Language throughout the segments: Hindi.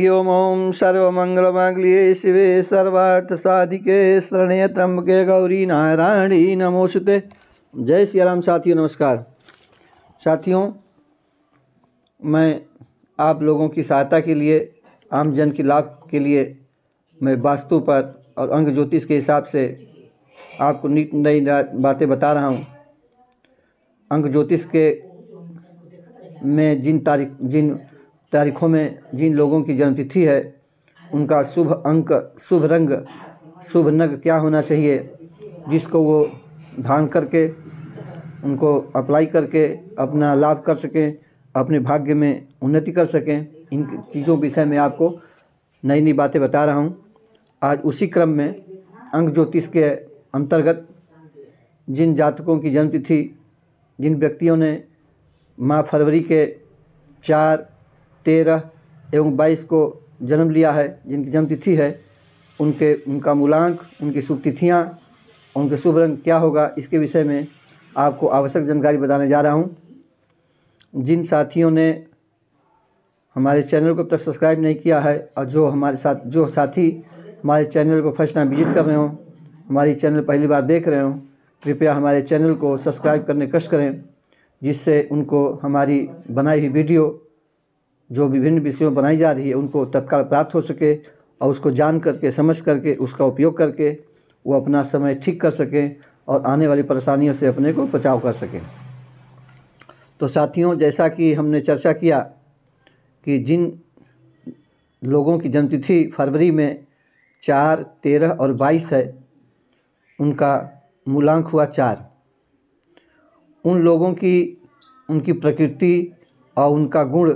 हरि ओम ओम सर्वमंगलमांगल्ये शिवे साधिके शरणे त्र्यंबके गौरी नारायणी नमोस्तुते जय श्री राम साथियों नमस्कार साथियों मैं आप लोगों की सहायता के लिए आमजन के लाभ के लिए मैं वास्तु पर और अंग ज्योतिष के हिसाब से आपको नीट नई बातें बता रहा हूँ अंग ज्योतिष के में जिन तारीख जिन तारीखों में जिन लोगों की जन्मतिथि है उनका शुभ अंक शुभ रंग शुभ नग क्या होना चाहिए जिसको वो धारण करके उनको अप्लाई करके अपना लाभ कर सकें अपने भाग्य में उन्नति कर सकें इन चीज़ों विषय में आपको नई नई बातें बता रहा हूँ आज उसी क्रम में अंग ज्योतिष के अंतर्गत जिन जातकों की जन्मतिथि जिन व्यक्तियों ने माह फरवरी के चार तेरह एवं बाईस को जन्म लिया है जिनकी जन्म तिथि है उनके उनका मूलांक उनकी शुभ तिथियाँ उनके शुभ रंग क्या होगा इसके विषय में आपको आवश्यक जानकारी बताने जा रहा हूँ जिन साथियों ने हमारे चैनल को अब तक सब्सक्राइब नहीं किया है और जो हमारे साथ जो साथी हमारे चैनल को फर्स्ट टाइम विजिट कर रहे हों हमारी चैनल पहली बार देख रहे हों कृपया हमारे चैनल को सब्सक्राइब करने कष्ट करें जिससे उनको हमारी बनाई हुई वीडियो जो विभिन्न विषयों बनाई जा रही है उनको तत्काल प्राप्त हो सके और उसको जान करके समझ करके उसका उपयोग करके वो अपना समय ठीक कर सकें और आने वाली परेशानियों से अपने को बचाव कर सकें तो साथियों जैसा कि हमने चर्चा किया कि जिन लोगों की जन्मतिथि फरवरी में चार तेरह और बाईस है उनका मूलांक हुआ चार उन लोगों की उनकी प्रकृति और उनका गुण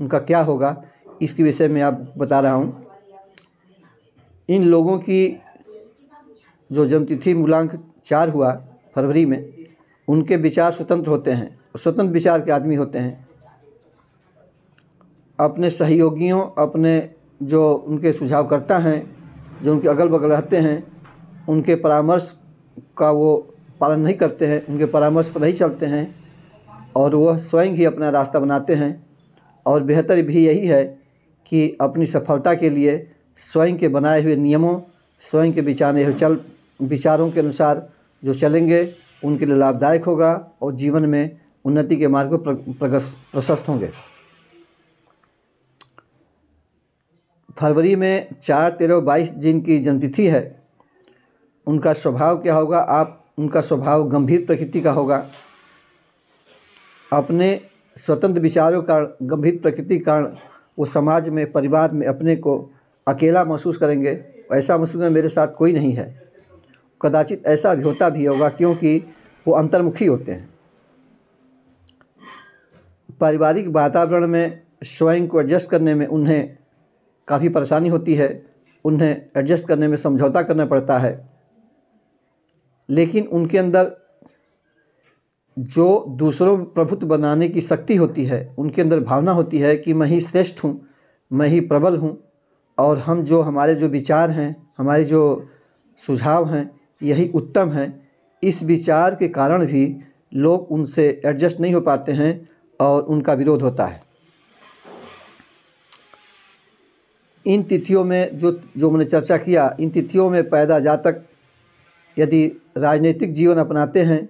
उनका क्या होगा इसके विषय में आप बता रहा हूँ इन लोगों की जो जन्मतिथि मूलांक चार हुआ फरवरी में उनके विचार स्वतंत्र होते हैं स्वतंत्र विचार के आदमी होते हैं अपने सहयोगियों अपने जो उनके सुझावकर्ता हैं जो उनके अगल बगल रहते हैं उनके परामर्श का वो पालन नहीं करते हैं उनके परामर्श पर नहीं चलते हैं और वह स्वयं ही अपना रास्ता बनाते हैं और बेहतर भी यही है कि अपनी सफलता के लिए स्वयं के बनाए हुए नियमों स्वयं के बिचारे हुए चल विचारों के अनुसार जो चलेंगे उनके लिए लाभदायक होगा और जीवन में उन्नति के मार्ग पर प्रशस्त होंगे फरवरी में चार तेरह बाईस जिनकी जन्मतिथि है उनका स्वभाव क्या होगा आप उनका स्वभाव गंभीर प्रकृति का होगा अपने स्वतंत्र विचारों कारण गंभीर प्रकृति कारण वो समाज में परिवार में अपने को अकेला महसूस करेंगे ऐसा महसूस करें मेरे साथ कोई नहीं है कदाचित ऐसा भी होता भी होगा क्योंकि वो अंतर्मुखी होते हैं पारिवारिक वातावरण में स्वयं को एडजस्ट करने में उन्हें काफ़ी परेशानी होती है उन्हें एडजस्ट करने में समझौता करना पड़ता है लेकिन उनके अंदर जो दूसरों प्रभुत्व बनाने की शक्ति होती है उनके अंदर भावना होती है कि मैं ही श्रेष्ठ हूँ मैं ही प्रबल हूँ और हम जो हमारे जो विचार हैं हमारे जो सुझाव हैं यही उत्तम हैं इस विचार के कारण भी लोग उनसे एडजस्ट नहीं हो पाते हैं और उनका विरोध होता है इन तिथियों में जो जो मैंने चर्चा किया इन तिथियों में पैदा जातक यदि राजनीतिक जीवन अपनाते हैं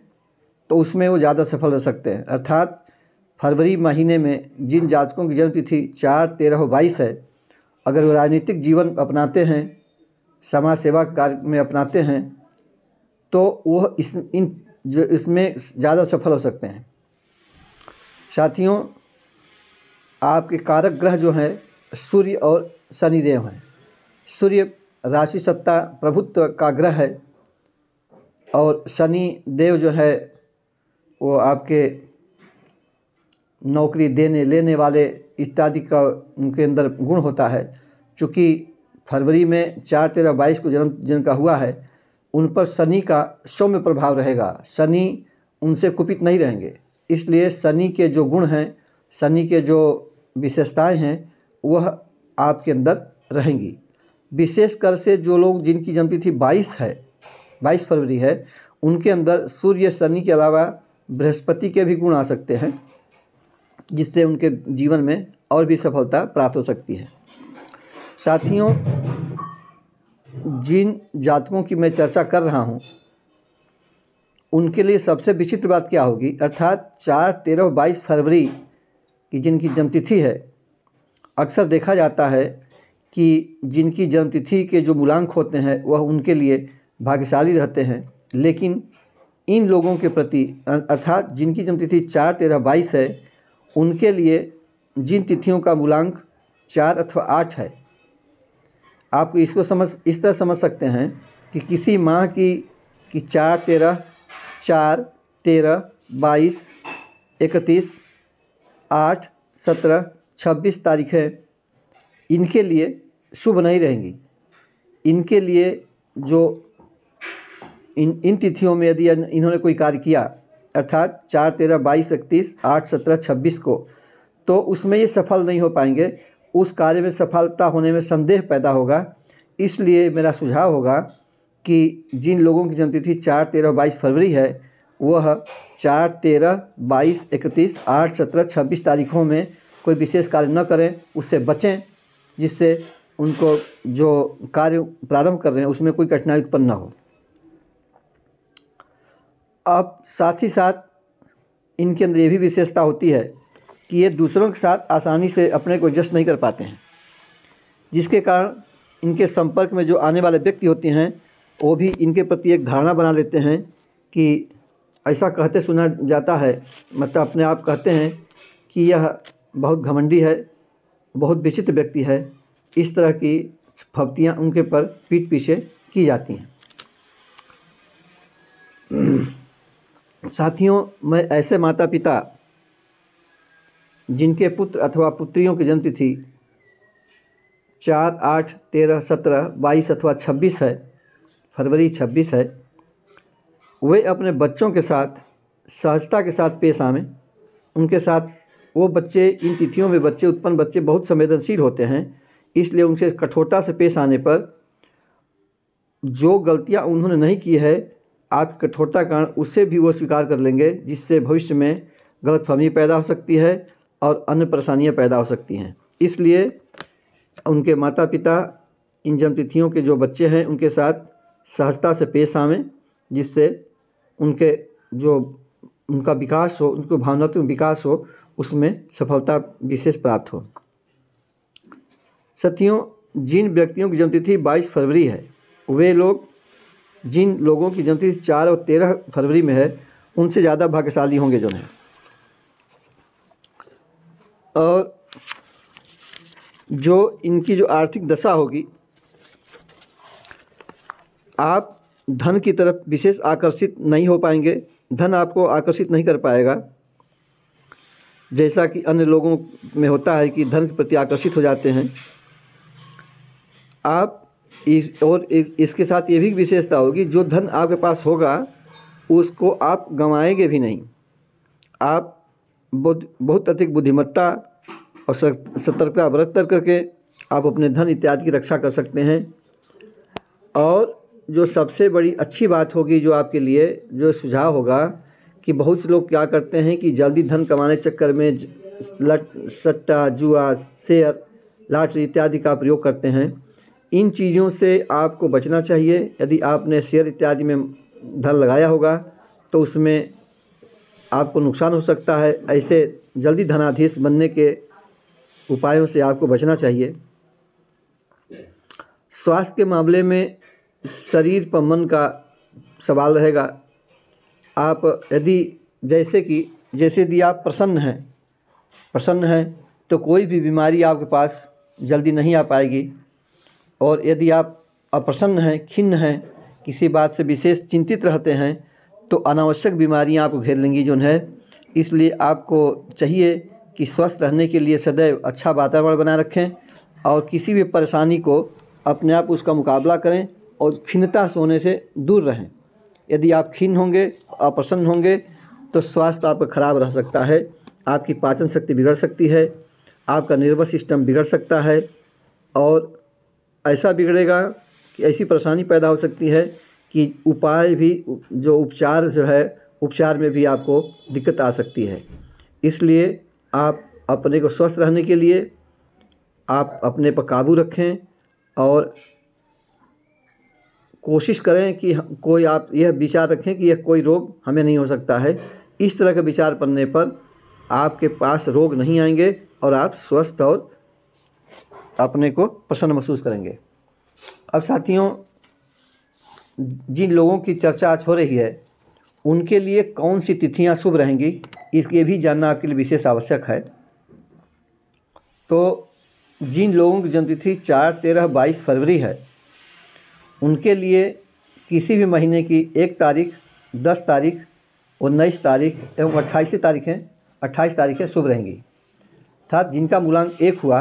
तो उसमें वो ज़्यादा सफल रह सकते हैं अर्थात फरवरी महीने में जिन जातकों की जन्मतिथि चार तेरह और बाईस है अगर वो राजनीतिक जीवन अपनाते हैं समाज सेवा कार्य में अपनाते हैं तो वह इस इन जो इसमें ज़्यादा सफल हो सकते हैं साथियों आपके कारक ग्रह जो हैं सूर्य और शनिदेव हैं सूर्य राशि सत्ता प्रभुत्व का ग्रह है और शनि देव जो है वो आपके नौकरी देने लेने वाले इत्यादि का उनके अंदर गुण होता है चूँकि फरवरी में चार तेरह बाईस को जन्म जिनका हुआ है उन पर शनि का सौम्य प्रभाव रहेगा शनि उनसे कुपित नहीं रहेंगे इसलिए शनि के जो गुण हैं शनि के जो विशेषताएं हैं वह आपके अंदर रहेंगी विशेषकर से जो लोग जिनकी जन्मतिथि बाईस है बाईस फरवरी है उनके अंदर सूर्य शनि के अलावा बृहस्पति के भी गुण आ सकते हैं जिससे उनके जीवन में और भी सफलता प्राप्त हो सकती है साथियों जिन जातकों की मैं चर्चा कर रहा हूँ उनके लिए सबसे विचित्र बात क्या होगी अर्थात चार तेरह बाईस फरवरी की जिनकी जन्मतिथि है अक्सर देखा जाता है कि जिनकी जन्मतिथि के जो मूलांक होते हैं वह उनके लिए भाग्यशाली रहते हैं लेकिन इन लोगों के प्रति अर्थात जिनकी जन्म तिथि चार तेरह बाईस है उनके लिए जिन तिथियों का मूलांक चार अथवा आठ है आप इसको समझ इस तरह समझ सकते हैं कि किसी माह की कि चार तेरह चार तेरह बाईस इकतीस आठ सत्रह छब्बीस तारीखें इनके लिए शुभ नहीं रहेंगी इनके लिए जो इन इन तिथियों में यदि इन्होंने कोई कार्य किया अर्थात चार तेरह बाईस इकतीस आठ सत्रह छब्बीस को तो उसमें ये सफल नहीं हो पाएंगे उस कार्य में सफलता होने में संदेह पैदा होगा इसलिए मेरा सुझाव होगा कि जिन लोगों की जन्मतिथि चार तेरह बाईस फरवरी है वह चार तेरह बाईस इकतीस आठ सत्रह छब्बीस तारीखों में कोई विशेष कार्य न करें उससे बचें जिससे उनको जो कार्य प्रारंभ कर रहे हैं उसमें कोई कठिनाई उत्पन्न न हो अब साथ ही साथ इनके अंदर ये भी विशेषता होती है कि ये दूसरों के साथ आसानी से अपने को एडजस्ट नहीं कर पाते हैं जिसके कारण इनके संपर्क में जो आने वाले व्यक्ति होते हैं वो भी इनके प्रति एक धारणा बना लेते हैं कि ऐसा कहते सुना जाता है मतलब अपने आप कहते हैं कि यह बहुत घमंडी है बहुत विचित्र व्यक्ति है इस तरह की फप्तियाँ उनके पर पीठ पीछे की जाती हैं साथियों मैं ऐसे माता पिता जिनके पुत्र अथवा पुत्रियों की जन्मतिथि थी चार आठ तेरह सत्रह बाईस अथवा छब्बीस है फरवरी छब्बीस है वे अपने बच्चों के साथ सहजता के साथ पेश आवें उनके साथ वो बच्चे इन तिथियों में बच्चे उत्पन्न बच्चे बहुत संवेदनशील होते हैं इसलिए उनसे कठोरता से पेश आने पर जो गलतियां उन्होंने नहीं की है आपकी कठोरता कारण उसे भी वो स्वीकार कर लेंगे जिससे भविष्य में गलतफहमी पैदा हो सकती है और अन्य परेशानियाँ पैदा हो सकती हैं इसलिए उनके माता पिता इन जन्मतिथियों के जो बच्चे हैं उनके साथ सहजता से पेश आवें जिससे उनके जो उनका विकास हो उनको भावनात्मक विकास हो उसमें सफलता विशेष प्राप्त हो सतियों जिन व्यक्तियों की जन्मतिथि 22 फरवरी है वे लोग जिन लोगों की गिनती चार और तेरह फरवरी में है उनसे ज़्यादा भाग्यशाली होंगे जो हैं और जो इनकी जो आर्थिक दशा होगी आप धन की तरफ विशेष आकर्षित नहीं हो पाएंगे धन आपको आकर्षित नहीं कर पाएगा जैसा कि अन्य लोगों में होता है कि धन के प्रति आकर्षित हो जाते हैं आप इस और इस इसके साथ ये भी विशेषता होगी जो धन आपके पास होगा उसको आप गंवाएंगे भी नहीं आप बहुत बहुत अधिक बुद्धिमत्ता और सतर्कता बरत करके आप अपने धन इत्यादि की रक्षा कर सकते हैं और जो सबसे बड़ी अच्छी बात होगी जो आपके लिए जो सुझाव होगा कि बहुत से लोग क्या करते हैं कि जल्दी धन कमाने चक्कर में लट सट्टा जुआ शेयर लाटरी इत्यादि का प्रयोग करते हैं इन चीज़ों से आपको बचना चाहिए यदि आपने शेयर इत्यादि में धन लगाया होगा तो उसमें आपको नुकसान हो सकता है ऐसे जल्दी धनाधीश बनने के उपायों से आपको बचना चाहिए स्वास्थ्य के मामले में शरीर पर मन का सवाल रहेगा आप यदि जैसे कि जैसे यदि आप प्रसन्न हैं प्रसन्न हैं तो कोई भी बीमारी आपके पास जल्दी नहीं आ पाएगी और यदि आप अप्रसन्न हैं खिन्न हैं किसी बात से विशेष चिंतित रहते हैं तो अनावश्यक बीमारियां आपको घेर लेंगी जो है इसलिए आपको चाहिए कि स्वस्थ रहने के लिए सदैव अच्छा वातावरण बनाए रखें और किसी भी परेशानी को अपने आप उसका मुकाबला करें और खिन्नता सोने से दूर रहें यदि आप खिन्न होंगे अप्रसन्न होंगे तो स्वास्थ्य आपका खराब रह सकता है आपकी पाचन शक्ति बिगड़ सकती है आपका नर्वस सिस्टम बिगड़ सकता है और ऐसा बिगड़ेगा कि ऐसी परेशानी पैदा हो सकती है कि उपाय भी जो उपचार जो है उपचार में भी आपको दिक्कत आ सकती है इसलिए आप अपने को स्वस्थ रहने के लिए आप अपने पर काबू रखें और कोशिश करें कि कोई आप यह विचार रखें कि यह कोई रोग हमें नहीं हो सकता है इस तरह के विचार पढ़ने पर आपके पास रोग नहीं आएंगे और आप स्वस्थ और अपने को प्रसन्न महसूस करेंगे अब साथियों जिन लोगों की चर्चा आज हो रही है उनके लिए कौन सी तिथियां शुभ रहेंगी इसके भी जानना आपके लिए विशेष आवश्यक है तो जिन लोगों की जन्मतिथि चार तेरह बाईस फरवरी है उनके लिए किसी भी महीने की एक तारीख दस तारीख उन्नीस तारीख एवं अट्ठाईस तारीखें अट्ठाईस तारीखें शुभ रहेंगी अर्थात जिनका मूलांक एक हुआ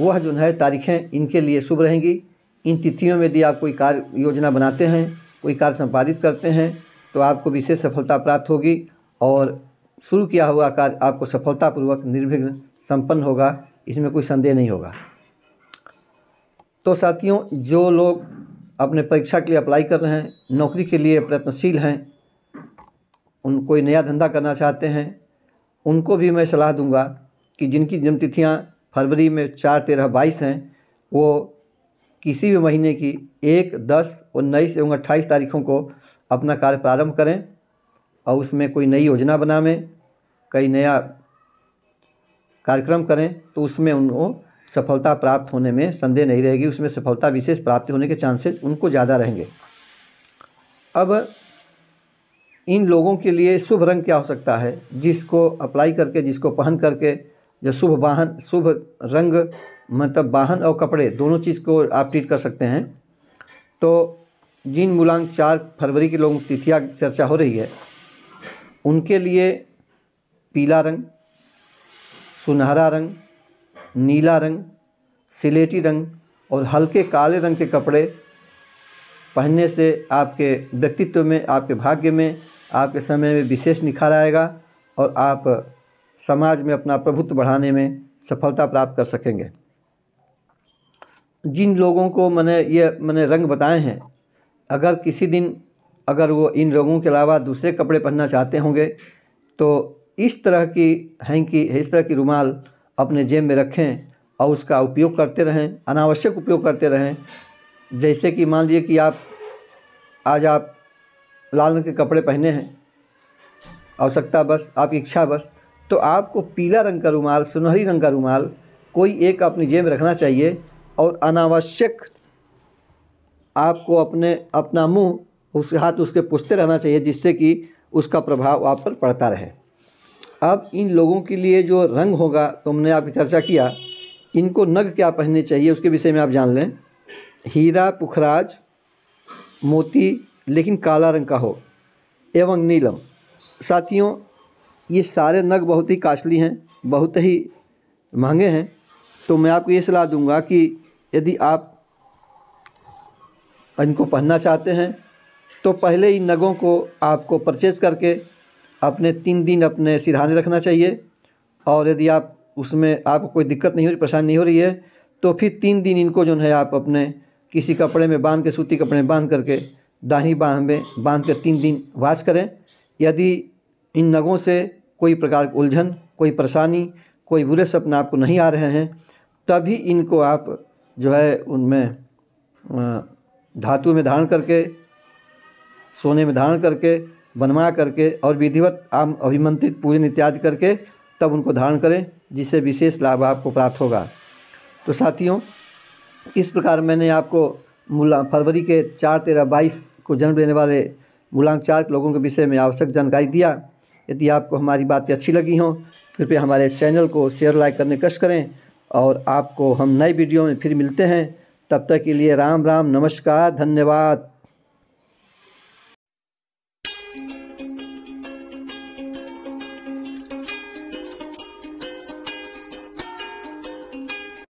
वह जो है तारीखें इनके लिए शुभ रहेंगी इन तिथियों में यदि आप कोई कार्य योजना बनाते हैं कोई कार्य संपादित करते हैं तो आपको विशेष सफलता प्राप्त होगी और शुरू किया हुआ कार्य आपको सफलतापूर्वक निर्विघ्न संपन्न होगा इसमें कोई संदेह नहीं होगा तो साथियों जो लोग अपने परीक्षा के लिए अप्लाई कर रहे हैं नौकरी के लिए प्रयत्नशील हैं उन कोई नया धंधा करना चाहते हैं उनको भी मैं सलाह दूंगा कि जिनकी जन्मतिथियाँ फरवरी में चार तेरह बाईस हैं वो किसी भी महीने की एक दस उन्नीस एवं अट्ठाईस तारीखों को अपना कार्य प्रारंभ करें और उसमें कोई नई योजना बनावें कई नया कार्यक्रम करें तो उसमें उनको सफलता प्राप्त होने में संदेह नहीं रहेगी उसमें सफलता विशेष प्राप्त होने के चांसेस उनको ज़्यादा रहेंगे अब इन लोगों के लिए शुभ रंग क्या हो सकता है जिसको अप्लाई करके जिसको पहन करके जो शुभ वाहन शुभ रंग मतलब वाहन और कपड़े दोनों चीज़ को आप ट्रीट कर सकते हैं तो जिन मूलांक चार फरवरी की लोग चर्चा हो रही है उनके लिए पीला रंग सुनहरा रंग नीला रंग सिलेटी रंग और हल्के काले रंग के कपड़े पहनने से आपके व्यक्तित्व में आपके भाग्य में आपके समय में विशेष निखार आएगा और आप समाज में अपना प्रभुत्व बढ़ाने में सफलता प्राप्त कर सकेंगे जिन लोगों को मैंने ये मैंने रंग बताए हैं अगर किसी दिन अगर वो इन रंगों के अलावा दूसरे कपड़े पहनना चाहते होंगे तो इस तरह की हैंकी इस तरह की रुमाल अपने जेब में रखें और उसका उपयोग करते रहें अनावश्यक उपयोग करते रहें जैसे कि मान लीजिए कि आप आज आप लाल रंग के कपड़े पहने हैं आवश्यकता बस आपकी इच्छा बस तो आपको पीला रंग का रुमाल सुनहरी रंग का रुमाल कोई एक अपनी जेब में रखना चाहिए और अनावश्यक आपको अपने अपना मुंह उसके हाथ उसके पुछते रहना चाहिए जिससे कि उसका प्रभाव आप पर पड़ता रहे अब इन लोगों के लिए जो रंग होगा तो हमने आपकी चर्चा किया इनको नग क्या पहनने चाहिए उसके विषय में आप जान लें हीरा पुखराज मोती लेकिन काला रंग का हो एवं नीलम साथियों ये सारे नग बहुत ही कास्टली हैं बहुत ही महंगे हैं तो मैं आपको ये सलाह दूंगा कि यदि आप इनको पहनना चाहते हैं तो पहले इन नगों को आपको परचेज करके अपने तीन दिन अपने सिरहाने रखना चाहिए और यदि आप उसमें आपको कोई दिक्कत नहीं हो रही परेशानी नहीं हो रही है तो फिर तीन दिन इनको जो है आप अपने किसी कपड़े में बांध के सूती कपड़े में बांध करके दाही बांध में बांध के तीन दिन वाच करें यदि इन नगों से कोई प्रकार की उलझन कोई परेशानी कोई बुरे सपने आपको नहीं आ रहे हैं तभी इनको आप जो है उनमें धातु में धारण करके सोने में धारण करके बनवा करके और विधिवत आम अभिमंत्रित पूजन इत्यादि करके तब उनको धारण करें जिससे विशेष लाभ आपको प्राप्त होगा तो साथियों इस प्रकार मैंने आपको मूला फरवरी के चार तेरह बाईस को जन्म लेने वाले मूलांक चार लोगों के विषय में आवश्यक जानकारी दिया यदि आपको हमारी बातें अच्छी लगी हों कृपया हमारे चैनल को शेयर लाइक करने कश करें और आपको हम नए वीडियो में फिर मिलते हैं तब तक के लिए राम राम नमस्कार धन्यवाद